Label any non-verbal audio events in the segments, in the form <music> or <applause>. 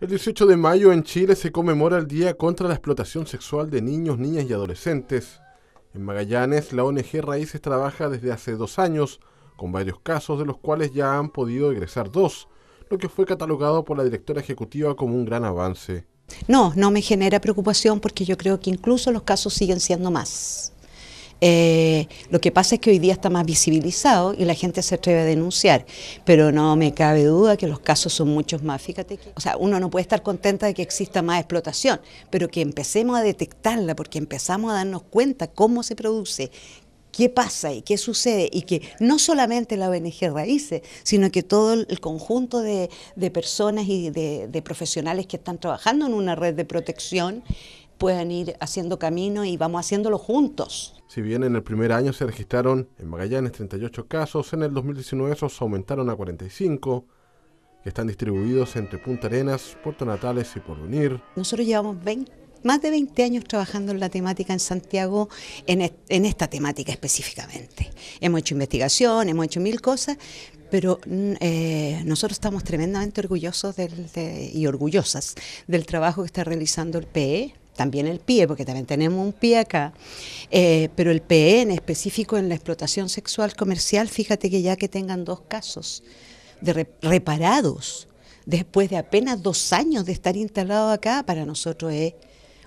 El 18 de mayo en Chile se conmemora el Día contra la Explotación Sexual de Niños, Niñas y Adolescentes. En Magallanes, la ONG Raíces trabaja desde hace dos años con varios casos de los cuales ya han podido egresar dos, lo que fue catalogado por la directora ejecutiva como un gran avance. No, no me genera preocupación porque yo creo que incluso los casos siguen siendo más. Eh, lo que pasa es que hoy día está más visibilizado y la gente se atreve a denunciar, pero no me cabe duda que los casos son muchos más. Fíjate o sea, uno no puede estar contenta de que exista más explotación, pero que empecemos a detectarla porque empezamos a darnos cuenta cómo se produce, qué pasa y qué sucede y que no solamente la ONG Raíces, sino que todo el conjunto de, personas y de, de, profesionales que están trabajando en una red de protección puedan ir haciendo camino y vamos haciéndolo juntos. Si bien en el primer año se registraron en Magallanes 38 casos, en el 2019 esos aumentaron a 45, que están distribuidos entre Punta Arenas, Puerto Natales y Porvenir. Nosotros llevamos más de 20 años trabajando en la temática en Santiago, en, esta temática específicamente. Hemos hecho investigación, hemos hecho mil cosas, pero mm, eh, nosotros estamos tremendamente orgullosos y orgullosas del trabajo que está realizando el PE también el pie, porque también tenemos un pie acá, eh, pero el PN específico en la explotación sexual comercial, fíjate que ya que tengan dos casos de reparados después de apenas dos años de estar instalado acá, para nosotros es...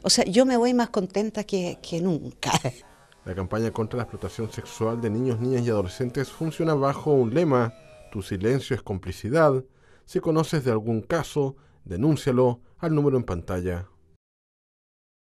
O sea, yo me voy más contenta que, que nunca. <laughs> La campaña contra la explotación sexual de niños, niñas y adolescentes funciona bajo un lema, tu silencio es complicidad. Si conoces de algún caso, denúncialo al número en pantalla